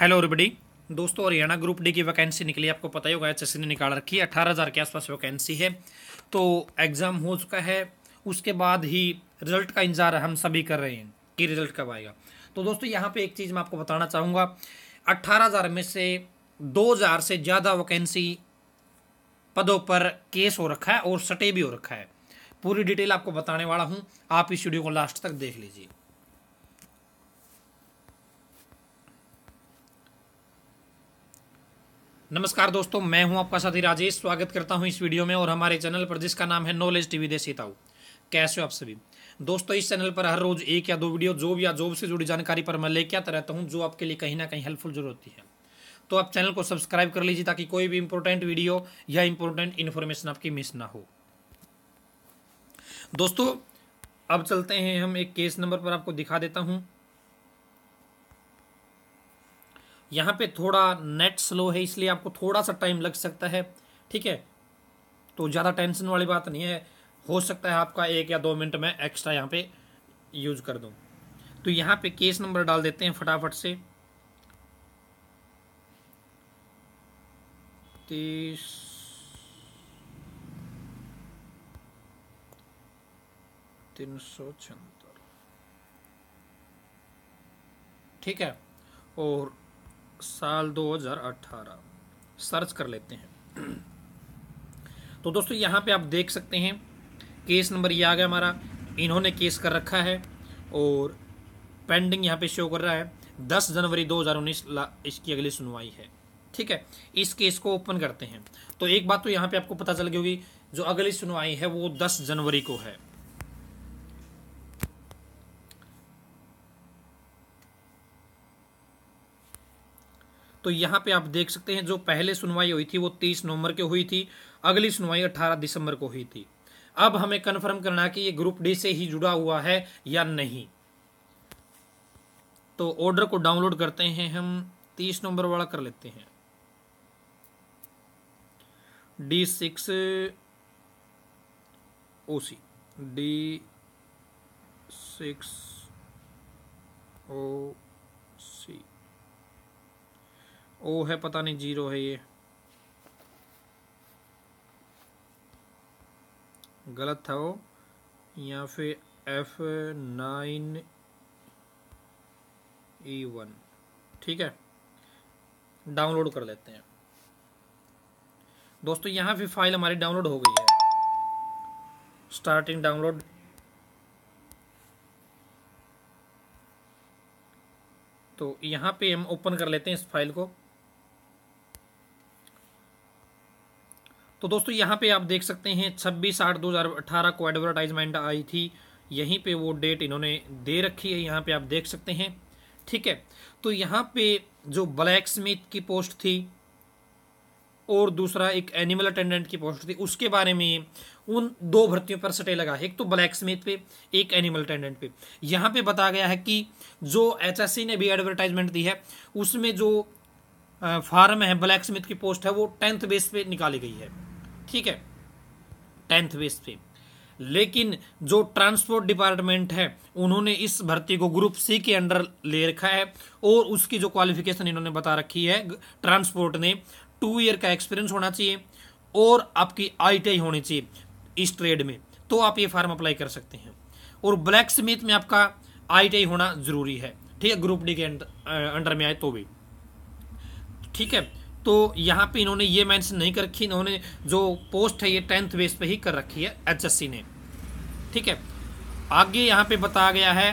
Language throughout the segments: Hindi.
हेलो एवरीबडी दोस्तों हरियाणा ग्रुप डी की वैकेंसी निकली आपको पता ही होगा एच ने निकाल रखी है अठारह हज़ार के आसपास वैकेंसी है तो एग्ज़ाम हो चुका है उसके बाद ही रिजल्ट का इंतज़ार हम सभी कर रहे हैं कि रिजल्ट कब आएगा तो दोस्तों यहाँ पे एक चीज़ मैं आपको बताना चाहूँगा अट्ठारह हज़ार में से दो हज़ार से ज़्यादा वैकेंसी पदों पर केस हो रखा है और सटे भी हो रखा है पूरी डिटेल आपको बताने वाला हूँ आप इस वीडियो को लास्ट तक देख लीजिए नमस्कार दोस्तों मैं हूं आपका साथी राजेश स्वागत करता हूं इस वीडियो में और हमारे चैनल पर जिसका नाम है नॉलेज टीवी दे सीताऊ कैसे हो आप सभी दोस्तों इस चैनल पर हर रोज एक या दो वीडियो जॉब या जॉब से जुड़ी जानकारी पर मैं लेके आता रहता हूँ जो आपके लिए कहीं ना कहीं हेल्पफुल जरूर होती है तो आप चैनल को सब्सक्राइब कर लीजिए ताकि कोई भी इंपॉर्टेंट वीडियो या इंपॉर्टेंट इन्फॉर्मेशन आपकी मिस ना हो दोस्तों अब चलते हैं हम एक केस नंबर पर आपको दिखा देता हूँ यहाँ पे थोड़ा नेट स्लो है इसलिए आपको थोड़ा सा टाइम लग सकता है ठीक है तो ज़्यादा टेंशन वाली बात नहीं है हो सकता है आपका एक या दो मिनट में एक्स्ट्रा यहाँ पे यूज कर दूँ तो यहाँ पे केस नंबर डाल देते हैं फटाफट से तीस तीन सौ छह ठीक है और साल 2018 सर्च कर लेते हैं तो दोस्तों यहाँ पे आप देख सकते हैं केस नंबर ये आ गया हमारा इन्होंने केस कर रखा है और पेंडिंग यहाँ पे शो कर रहा है 10 जनवरी 2019 इसकी अगली सुनवाई है ठीक है इस केस को ओपन करते हैं तो एक बात तो यहाँ पे आपको पता चल गई होगी जो अगली सुनवाई है वो 10 जनवरी को है तो यहाँ पे आप देख सकते हैं जो पहले सुनवाई हुई थी वो तीस नवंबर को हुई थी अगली सुनवाई अठारह दिसंबर को हुई थी अब हमें कन्फर्म करना कि ये ग्रुप डी से ही जुड़ा हुआ है या नहीं तो ऑर्डर को डाउनलोड करते हैं हम तीस नंबर वाला कर लेते हैं D six O C D six O C O है पता नहीं जीरो है ये गलत था वो या फिर एफ नाइन ई वन ठीक है डाउनलोड कर लेते हैं दोस्तों यहाँ फिर फाइल हमारी डाउनलोड हो गई है स्टार्टिंग डाउनलोड तो यहाँ पे हम ओपन कर लेते हैं इस फाइल को तो दोस्तों यहाँ पे आप देख सकते हैं छब्बीस आठ दो हज़ार अठारह को एडवर्टाइजमेंट आई थी यहीं पे वो डेट इन्होंने दे रखी है यहाँ पे आप देख सकते हैं ठीक है तो यहाँ पे जो ब्लैक स्मिथ की पोस्ट थी और दूसरा एक एनिमल अटेंडेंट की पोस्ट थी उसके बारे में उन दो भर्तियों पर सटे लगा है एक तो ब्लैक स्मिथ पे एक एनिमल अटेंडेंट पे यहाँ पे बताया गया है कि जो एच ने भी एडवर्टाइजमेंट दी है उसमें जो फार्म है ब्लैक स्मिथ की पोस्ट है वो टेंथ बेस पे निकाली गई है ठीक है टेंथ बेस पे लेकिन जो ट्रांसपोर्ट डिपार्टमेंट है उन्होंने इस भर्ती को ग्रुप सी के अंडर ले रखा है और उसकी जो क्वालिफिकेशन इन्होंने बता रखी है ट्रांसपोर्ट ने टू ईयर का एक्सपीरियंस होना चाहिए और आपकी आई होनी चाहिए इस ट्रेड में तो आप ये फार्म अप्लाई कर सकते हैं और ब्लैक स्मिथ में आपका आई होना जरूरी है ठीक है ग्रुप डी के अंडर में आए तो भी ठीक है तो यहाँ पे इन्होंने ये मेंशन नहीं कर रखी इन्होंने जो पोस्ट है ये टेंथ बेस पे ही कर रखी है एच ने ठीक है आगे यहाँ पे बताया गया है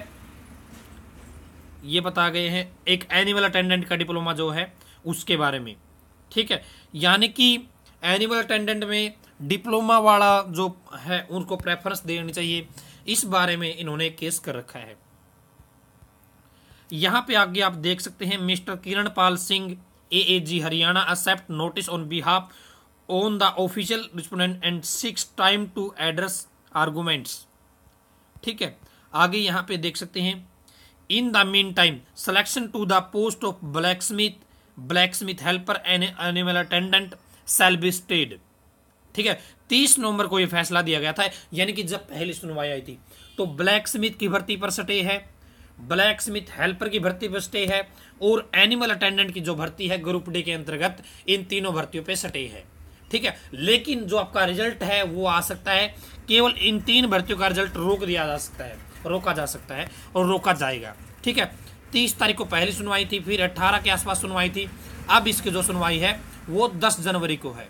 ये बता गए हैं एक एनिमल अटेंडेंट का डिप्लोमा जो है उसके बारे में ठीक है यानी कि एनिमल अटेंडेंट में डिप्लोमा वाला जो है उनको प्रेफरेंस देनी चाहिए इस बारे में इन्होंने केस कर रखा है यहां पे आगे आप देख सकते हैं Mr Kiran Pal Singh AAG Haryana accept notice on behalf on the official respondent and seeks time to address arguments ठीक है आगे यहाँ पे देख सकते हैं in the mean time selection to the post of blacksmith blacksmith helper and animal attendant shall be stayed ठीक है तीस नवंबर को यह फैसला दिया गया था यानी कि जब पहली सुनवाई आई थी तो ब्लैक स्मिथ की भर्ती पर सटे है ब्लैक स्मिथ हेल्पर की भर्ती पर स्टे है और एनिमल अटेंडेंट की जो भर्ती है ग्रुप डी के अंतर्गत इन तीनों भर्तियों पे स्टे है ठीक है लेकिन जो आपका रिजल्ट है वो आ सकता है केवल इन तीन भर्तियों का रिजल्ट रोक दिया जा सकता है रोका जा सकता है और रोका जाएगा ठीक है तीस तारीख को पहली सुनवाई थी फिर अट्ठारह के आसपास सुनवाई थी अब इसकी जो सुनवाई है वो दस जनवरी को है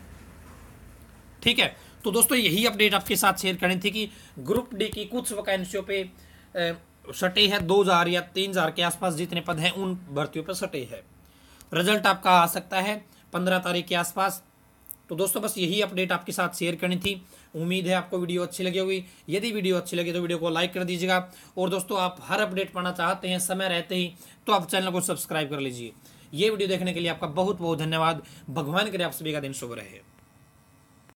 ठीक है तो दोस्तों यही अपडेट आपके साथ शेयर करनी थी कि ग्रुप डी की कुछ वैकेंसियों पे सटे है दो हजार या तीन हजार के आसपास जितने पद हैं उन भर्तियों पर सटे है रिजल्ट आपका आ सकता है पंद्रह तारीख के आसपास तो दोस्तों बस यही अपडेट आपके साथ शेयर करनी थी उम्मीद है आपको वीडियो अच्छी लगी होगी यदि वीडियो अच्छी लगी तो वीडियो को लाइक कर दीजिएगा और दोस्तों आप हर अपडेट पाना चाहते हैं समय रहते ही तो आप चैनल को सब्सक्राइब कर लीजिए ये वीडियो देखने के लिए आपका बहुत बहुत धन्यवाद भगवान करे आप सभी का दिन शुभ रहे